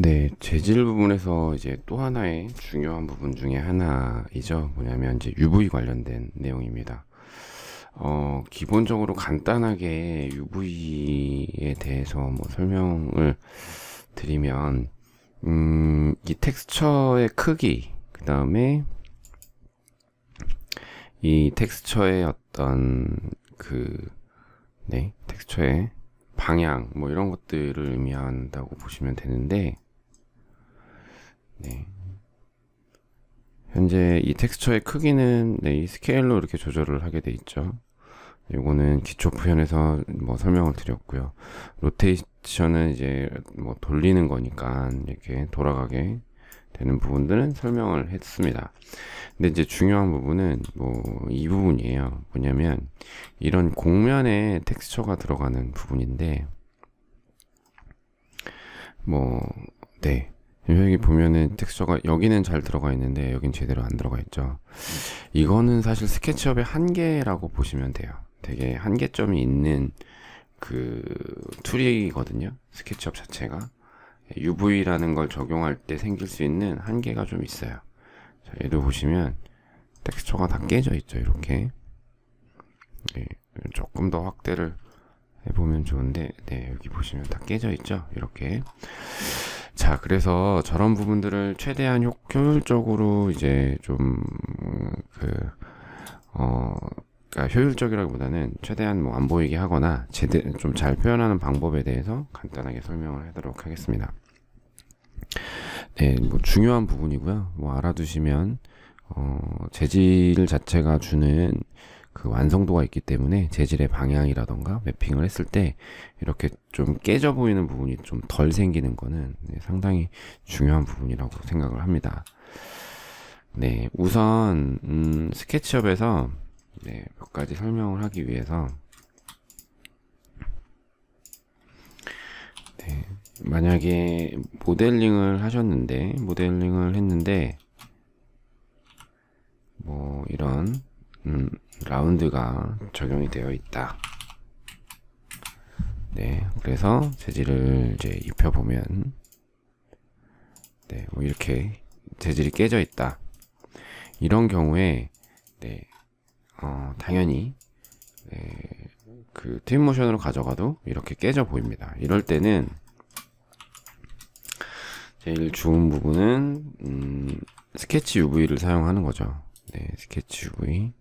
네, 재질 부분에서 이제 또 하나의 중요한 부분 중에 하나이죠. 뭐냐면 이제 UV 관련된 내용입니다. 어, 기본적으로 간단하게 UV에 대해서 뭐 설명을 드리면, 음, 이 텍스처의 크기, 그 다음에 이 텍스처의 어떤 그, 네, 텍스처의 방향, 뭐 이런 것들을 의미한다고 보시면 되는데, 네. 현재 이 텍스처의 크기는 네, 이 스케일로 이렇게 조절을 하게 돼 있죠. 요거는 기초 표현에서 뭐 설명을 드렸고요. 로테이션은 이제 뭐 돌리는 거니까 이렇게 돌아가게 되는 부분들은 설명을 했습니다. 근데 이제 중요한 부분은 뭐 이 부분이에요. 뭐냐면 이런 공면에 텍스처가 들어가는 부분인데 뭐 네. 여기 보면은 텍스처가 여기는 잘 들어가 있는데 여긴 제대로 안 들어가 있죠. 이거는 사실 스케치업의 한계라고 보시면 돼요. 되게 한계점이 있는 그 툴이거든요. 스케치업 자체가 UV라는 걸 적용할 때 생길 수 있는 한계가 좀 있어요. 자, 얘도 보시면 텍스처가 다 깨져 있죠. 이렇게 네, 조금 더 확대를 해보면 좋은데 네, 여기 보시면 다 깨져 있죠. 이렇게 자, 그래서 저런 부분들을 최대한 효, 율적으로 이제 좀, 그, 어, 그러니까 효율적이라기보다는 최대한 뭐 안 보이게 하거나 제대 좀잘 표현하는 방법에 대해서 간단하게 설명을 하도록 하겠습니다. 네, 뭐 중요한 부분이고요. 뭐 알아두시면 어, 재질 자체가 주는 그 완성도가 있기 때문에 재질의 방향이라던가 매핑을 했을 때 이렇게 좀 깨져 보이는 부분이 좀 덜 생기는 거는 네, 상당히 중요한 부분이라고 생각을 합니다. 네, 우선 음, 스케치업에서 네, 몇 가지 설명을 하기 위해서 네, 만약에 모델링을 하셨는데 모델링을 했는데 뭐 이런 음, 라운드가 적용이 되어 있다. 네, 그래서 재질을 이제 입혀보면 네, 뭐 이렇게 재질이 깨져 있다. 이런 경우에 네, 어, 당연히 네, 그 트윈 모션으로 가져가도 이렇게 깨져 보입니다. 이럴 때는 제일 좋은 부분은 음, 스케치 UV를 사용하는 거죠. 네, 스케치 UV.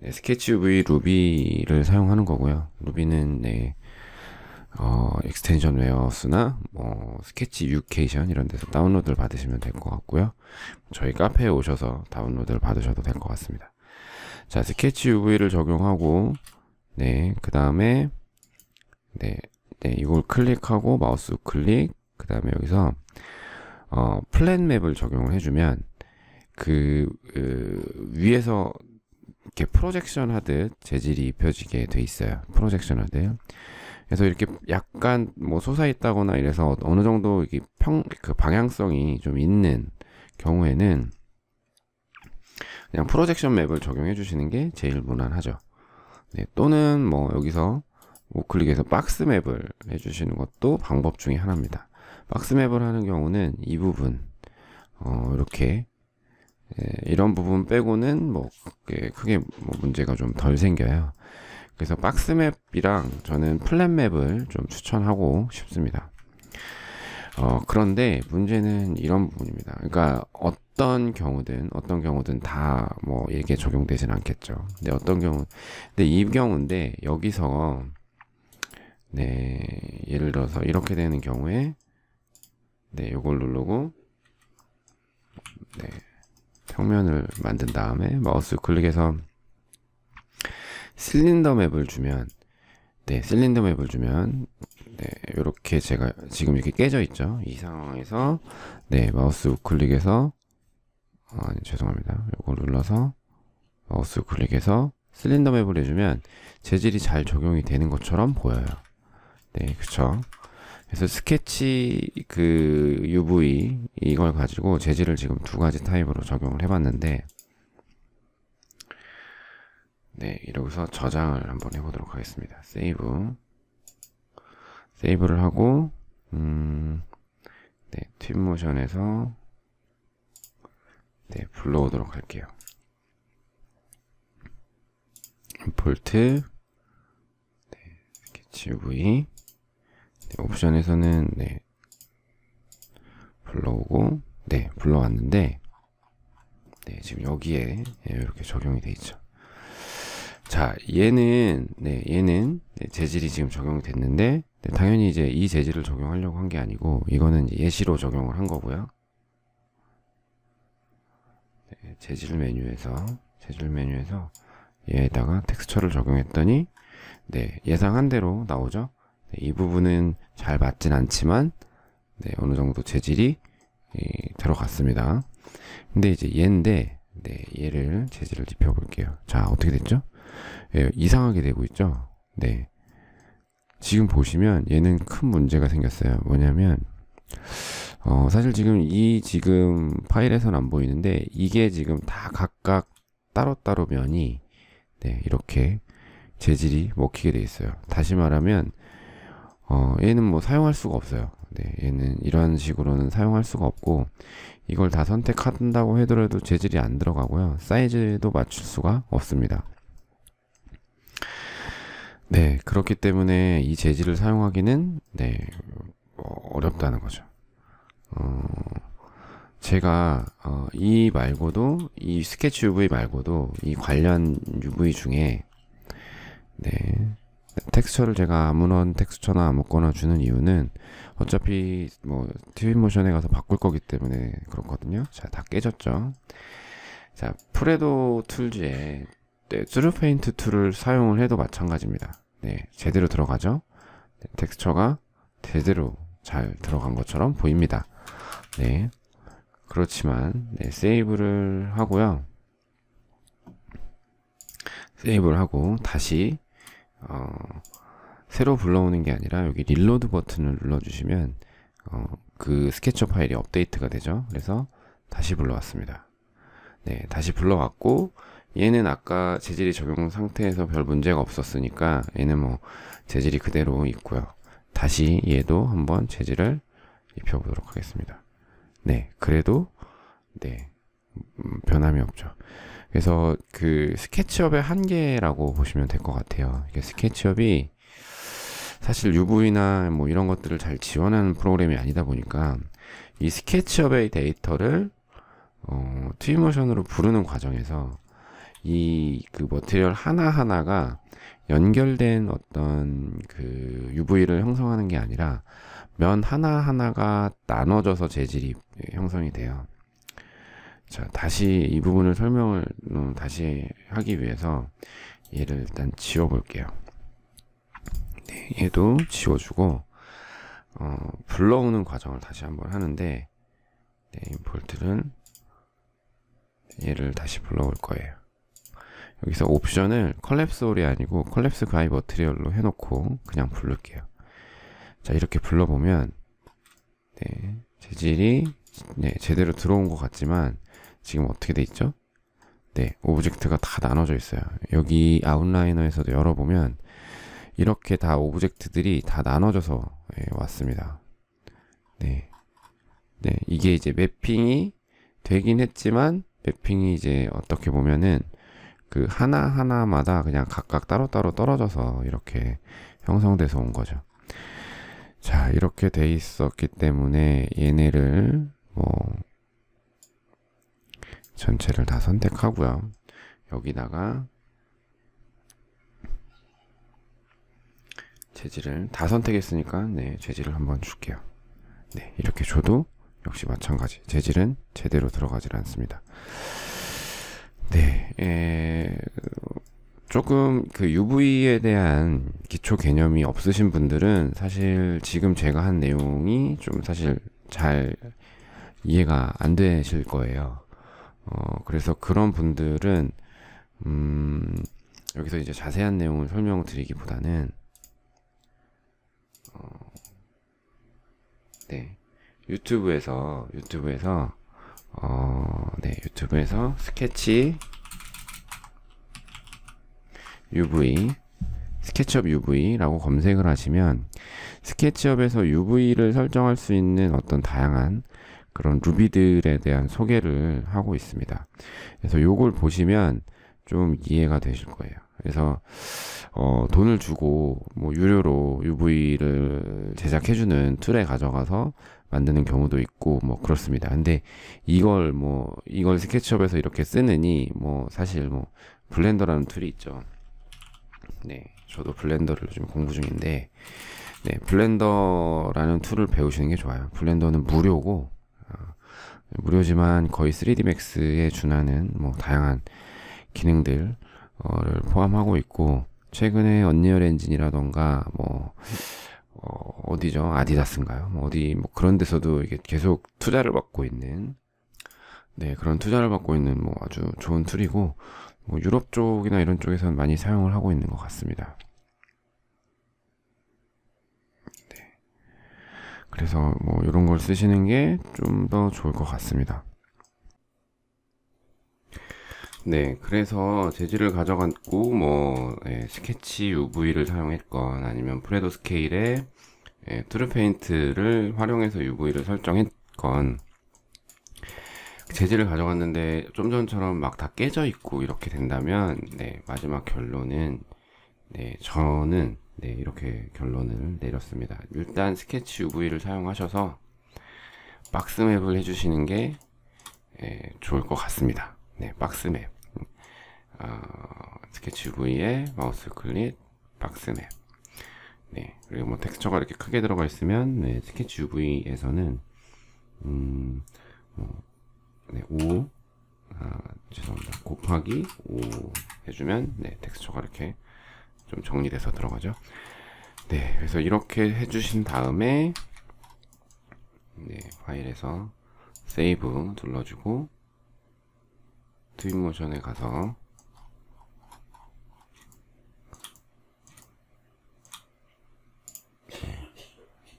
네, 스케치UV 루비를 사용하는 거고요. 루비는 네, 어, 엑스텐션 웨어스나 뭐 스케치 유케이션 이런 데서 다운로드를 받으시면 될 것 같고요. 저희 카페에 오셔서 다운로드를 받으셔도 될 것 같습니다. 자, 스케치 UV를 적용하고 네, 그 다음에 네, 네, 이걸 클릭하고 마우스 클릭 그 다음에 여기서 어, 플랜 맵을 적용을 해주면 그, 그 위에서 이렇게 프로젝션 하듯 재질이 입혀지게 돼 있어요. 프로젝션 하듯. 그래서 이렇게 약간 뭐 솟아있다거나 이래서 어느 정도 이게 평, 그 방향성이 좀 있는 경우에는 그냥 프로젝션 맵을 적용해 주시는 게 제일 무난하죠. 네, 또는 뭐 여기서 우클릭해서 박스 맵을 해주시는 것도 방법 중에 하나입니다. 박스 맵을 하는 경우는 이 부분 어, 이렇게 예, 이런 부분 빼고는 뭐 크게, 크게 뭐 문제가 좀 덜 생겨요. 그래서 박스맵이랑 저는 플랫맵을 좀 추천하고 싶습니다. 어, 그런데 문제는 이런 부분입니다. 그러니까 어떤 경우든 어떤 경우든 다뭐 얘기에 적용되진 않겠죠. 근데 어떤 경우, 근데 이 경우인데 여기서 네 예를 들어서 이렇게 되는 경우에 네 이걸 누르고 네 평면을 만든 다음에 마우스 클릭해서 실린더 맵을 주면 네 실린더 맵을 주면 네 이렇게 제가 지금 이렇게 깨져 있죠 이 상황에서 네 마우스 클릭해서 아 네, 죄송합니다 이거 눌러서 마우스 클릭해서 실린더 맵을 해주면 재질이 잘 적용이 되는 것처럼 보여요 네 그쵸 그래서 스케치 그 UV 이걸 가지고 재질을 지금 두 가지 타입으로 적용을 해봤는데 네 이러고서 저장을 한번 해보도록 하겠습니다 세이브 세이브를 하고 음, 네, 팀 모션에서 네, 불러오도록 할게요 볼트 네, 스케치 UV 네, 옵션에서는 네 불러오고 네 불러왔는데 네 지금 여기에 네, 예, 이렇게 적용이 돼 있죠. 자 얘는 네 얘는 네, 재질이 지금 적용됐는데 이 네, 당연히 이제 이 재질을 적용하려고 한 게 아니고 이거는 예시로 적용을 한 거고요. 네, 재질 메뉴에서 재질 메뉴에서 얘에다가 텍스처를 적용했더니 네 예상한 대로 나오죠. 네, 이 부분은 잘 맞진 않지만 네, 어느 정도 재질이 예, 들어갔습니다. 근데 이제 얘인데 네, 얘를 재질을 입혀 볼게요. 자, 어떻게 됐죠? 예, 이상하게 되고 있죠? 네. 지금 보시면 얘는 큰 문제가 생겼어요. 뭐냐면 어, 사실 지금 이 지금 파일에서는안 보이는데 이게 지금 다 각각 따로따로 면이 네, 이렇게 재질이 먹히게 돼 있어요. 다시 말하면 어, 얘는 뭐 사용할 수가 없어요. 네, 얘는 이런 식으로는 사용할 수가 없고 이걸 다 선택한다고 해더라도 재질이 안 들어가고요. 사이즈도 맞출 수가 없습니다. 네, 그렇기 때문에 이 재질을 사용하기는 네, 어, 어렵다는 거죠. 어, 제가 어, 이 말고도 이 스케치 UV 말고도 이 관련 UV 중에 네, 텍스처를 제가 아무런 텍스처나 아무거나 주는 이유는 어차피 뭐 TV 모션에 가서 바꿀 거기 때문에 그렇거든요. 자, 다 깨졌죠. 자, 프레도 툴즈에 네, 쭈르 페인트 툴을 사용을 해도 마찬가지입니다. 네, 제대로 들어가죠. 네, 텍스처가 제대로 잘 들어간 것처럼 보입니다. 네. 그렇지만 네, 세이브를 하고요. 세이브를 하고 다시 어, 새로 불러오는 게 아니라 여기 릴로드 버튼을 눌러주시면 어, 그 스케쳐 파일이 업데이트가 되죠. 그래서 다시 불러왔습니다. 네, 다시 불러왔고 얘는 아까 재질이 적용 상태에서 별 문제가 없었으니까 얘는 뭐 재질이 그대로 있고요. 다시 얘도 한번 재질을 입혀보도록 하겠습니다. 네, 그래도 네, 음, 변함이 없죠. 그래서 그 스케치업의 한계라고 보시면 될 것 같아요. 이게 스케치업이 사실 UV나 뭐 이런 것들을 잘 지원하는 프로그램이 아니다 보니까 이 스케치업의 데이터를 어, 트위모션으로 부르는 과정에서 이 그 머티리얼 하나하나가 연결된 어떤 그 UV를 형성하는 게 아니라 면 하나하나가 나눠져서 재질이 형성이 돼요. 자, 다시 이 부분을 설명을 음, 다시 하기 위해서 얘를 일단 지워볼게요. 네, 얘도 지워주고 어, 불러오는 과정을 다시 한번 하는데 네, 임폴트는 얘를 다시 불러올 거예요. 여기서 옵션을 컬랩스 홀이 아니고 컬랩스 가이 머트리얼로 해놓고 그냥 부를게요. 자 이렇게 불러보면 네, 재질이 네, 제대로 들어온 것 같지만 지금 어떻게 돼 있죠? 네, 오브젝트가 다 나눠져 있어요. 여기 아웃라이너에서도 열어보면 이렇게 다 오브젝트들이 다 나눠져서 예, 왔습니다. 네. 네, 이게 이제 매핑이 되긴 했지만 매핑이 이제 어떻게 보면은 그 하나하나마다 그냥 각각 따로따로 떨어져서 이렇게 형성돼서 온 거죠. 자, 이렇게 돼 있었기 때문에 얘네를 뭐 전체를 다 선택하고요. 여기다가 재질을 다 선택했으니까 네, 재질을 한번 줄게요. 네, 이렇게 줘도 역시 마찬가지 재질은 제대로 들어가질 않습니다. 네, 에... 조금 그 UV에 대한 기초 개념이 없으신 분들은 사실 지금 제가 한 내용이 좀 사실 잘 이해가 안 되실 거예요. 어, 그래서 그런 분들은, 음, 여기서 이제 자세한 내용을 설명드리기보다는, 어, 네. 유튜브에서, 유튜브에서, 어, 네. 유튜브에서 스케치 UV, 스케치업 UV라고 검색을 하시면 스케치업에서 UV를 설정할 수 있는 어떤 다양한 그런 루비들에 대한 소개를 하고 있습니다. 그래서 요걸 보시면 좀 이해가 되실 거예요. 그래서 어, 돈을 주고 뭐 유료로 UV를 제작해주는 툴에 가져가서 만드는 경우도 있고 뭐 그렇습니다. 근데 이걸 뭐 이걸 스케치업에서 이렇게 쓰느니 뭐 사실 뭐 블렌더라는 툴이 있죠. 네, 저도 블렌더를 좀 공부 중인데 네, 블렌더라는 툴을 배우시는 게 좋아요. 블렌더는 무료고 무료지만 거의 3D Max에 준하는 뭐 다양한 기능들을 포함하고 있고 최근에 언리얼 엔진이라던가 뭐 어, 디죠 아디다스인가요? 뭐 어디 뭐 그런 데서도 이게 계속 투자를 받고 있는 네 그런 투자를 받고 있는 뭐 아주 좋은 툴이고 뭐 유럽 쪽이나 이런 쪽에서는 많이 사용을 하고 있는 것 같습니다. 그래서 뭐 이런 걸 쓰시는 게 좀 더 좋을 것 같습니다. 네, 그래서 재질을 가져갔고 뭐 예, 스케치 UV를 사용했건 아니면 프레도 스케일에 예, 트루 페인트를 활용해서 UV를 설정했건 재질을 가져갔는데 좀 전처럼 막 다 깨져 있고 이렇게 된다면 네, 마지막 결론은 네, 저는 네, 이렇게 결론을 내렸습니다. 일단 스케치 UV를 사용하셔서 박스맵을 해주시는 게 예, 좋을 것 같습니다. 네, 박스맵. 어, 스케치 UV에 마우스 클릭, 박스맵. 네, 그리고 뭐 텍스처가 이렇게 크게 들어가 있으면 네, 스케치 UV에서는 음, 뭐, 네, 5 아, 죄송합니다. 곱하기 5 해주면 네, 텍스처가 이렇게 좀 정리돼서 들어가죠. 네, 그래서 이렇게 해주신 다음에 네, 파일에서 세이브 눌러주고 트윈모션에 가서 네,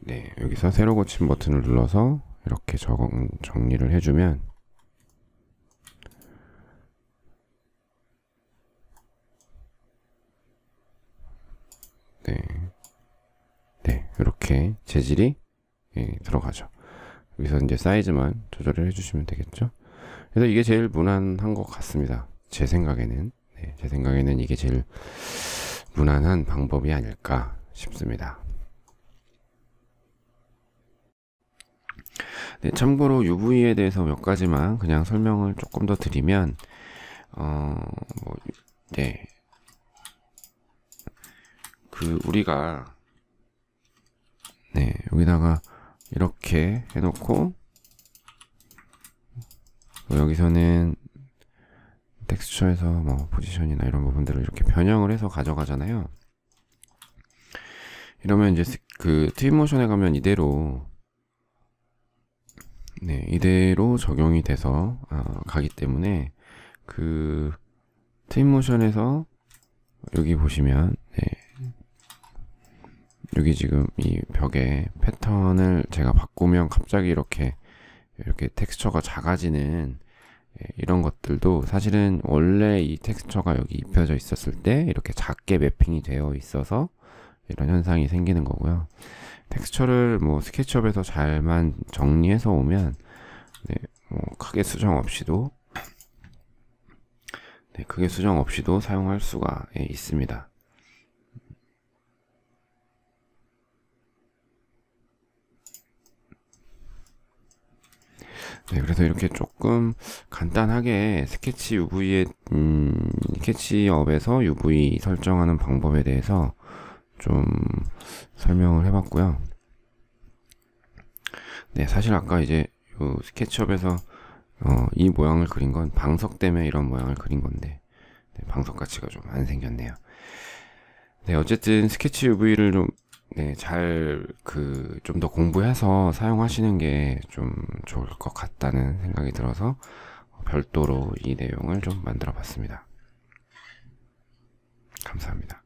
네 여기서 새로 고침 버튼을 눌러서 이렇게 적응, 정리를 해주면 이렇게 재질이 예, 들어가죠. 여기서 이제 사이즈만 조절을 해주시면 되겠죠. 그래서 이게 제일 무난한 것 같습니다. 제 생각에는 네, 제 생각에는 이게 제일 무난한 방법이 아닐까 싶습니다. 네, 참고로 UV에 대해서 몇 가지만 그냥 설명을 조금 더 드리면 어, 뭐, 네. 그 우리가 네, 여기다가 이렇게 해놓고 뭐 여기서는 텍스처에서 뭐 포지션이나 이런 부분들을 이렇게 변형을 해서 가져가잖아요. 이러면 이제 그 트윈 모션에 가면 이대로 네, 이대로 적용이 돼서 아, 가기 때문에 그 트윈 모션에서 여기 보시면 네, 여기 지금 이 벽에 패턴을 제가 바꾸면 갑자기 이렇게 이렇게 텍스처가 작아지는 예, 이런 것들도 사실은 원래 이 텍스처가 여기 입혀져 있었을 때 이렇게 작게 매핑이 되어 있어서 이런 현상이 생기는 거고요. 텍스처를 뭐 스케치업에서 잘만 정리해서 오면 네, 뭐 크게 수정 없이도 네, 크게 수정 없이도 사용할 수가 예, 있습니다. 네, 그래서 이렇게 조금 간단하게 스케치 UV의 음, 스케치업에서 UV 설정하는 방법에 대해서 좀 설명을 해봤고요. 네, 사실 아까 이제 스케치업에서 어, 이 모양을 그린 건 방석 때문에 이런 모양을 그린 건데 네, 방석 가치가 좀 안 생겼네요. 네, 어쨌든 스케치 UV를 좀 네, 잘 그 좀 더 공부해서 사용하시는 게 좀 좋을 것 같다는 생각이 들어서 별도로 이 내용을 좀 만들어 봤습니다. 감사합니다.